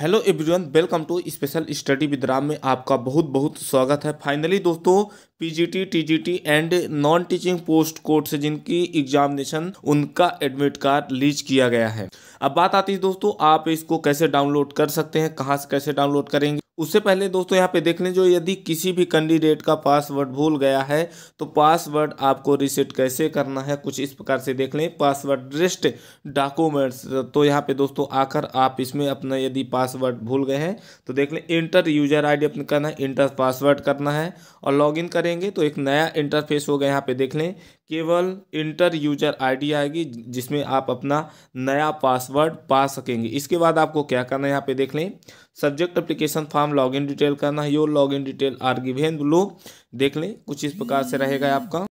hello everyone welcome to special study with Ram में आपका बहुत बहुत स्वागत है फाइनली दोस्तों PGT TGT and non teaching post court से जिनकी एग्जामिनेशन उनका एडमिट कार्ड लीज किया गया है अब बात आती है दोस्तों आप इसको कैसे डाउनलोड कर सकते हैं कहाँ से कैसे डाउनलोड करेंगे उससे पहले दोस्तों यहाँ पे देख लें जो यदि किसी भी कैंडिडेट का पासवर्ड भूल गया है तो पासवर्ड आपको रिसेट कैसे करना है कुछ इस प्रकार से देख लें पासवर्ड रिस्ट डॉक्यूमेंट्स तो यहाँ पे दोस्तों आकर आप इसमें अपना यदि पासवर्ड भूल गए हैं तो देख लें इंटर यूजर आई डी करना है इंटर पासवर्ड करना है और लॉग करेंगे तो एक नया इंटरफेस होगा यहाँ पर देख लें केवल इंटर यूजर आईडी आएगी जिसमें आप अपना नया पासवर्ड पा सकेंगे इसके बाद आपको क्या करना है यहाँ पे देख लें subject application form login detail करना है your login detail are given below देख लें कुछ इस प्रकार से रहेगा आपका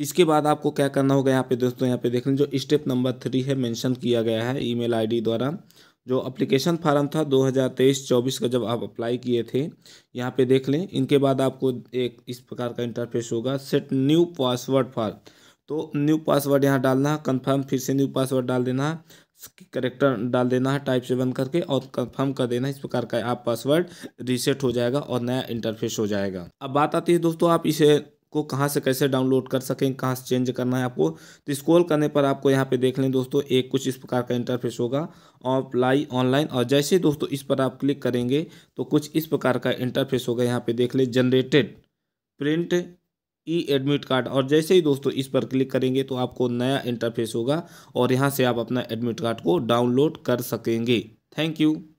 इसके बाद आपको क्या करना होगा यहाँ पे दोस्तों यहाँ पे देख लें जो स्टेप नंबर थ्री है मैंशन किया गया है ई मेल द्वारा जो अप्लीकेशन फार्म था 2023-24 का जब आप अप्लाई किए थे यहाँ पे देख लें इनके बाद आपको एक इस प्रकार का इंटरफेस होगा सेट न्यू पासवर्ड फॉर तो न्यू पासवर्ड यहाँ डालना कन्फर्म फिर से न्यू पासवर्ड डाल देना है करेक्टर डाल देना है टाइप से बंद करके और कंफर्म कर देना इस प्रकार का आप पासवर्ड रीसेट हो जाएगा और नया इंटरफेस हो जाएगा अब बात आती है दोस्तों आप इसे को कहाँ से कैसे डाउनलोड कर सकें कहाँ से चेंज करना है आपको तो स्क्रॉल करने पर आपको यहाँ पे देख लें दोस्तों एक कुछ इस प्रकार का इंटरफेस होगा अप्लाई ऑनलाइन और जैसे दोस्तों इस पर आप क्लिक करेंगे तो कुछ इस प्रकार का इंटरफेस होगा यहाँ पे देख लें generated print E admit card और जैसे ही दोस्तों इस पर क्लिक करेंगे तो आपको नया इंटरफेस होगा और यहाँ से आप अपना एडमिट कार्ड को डाउनलोड कर सकेंगे थैंक यू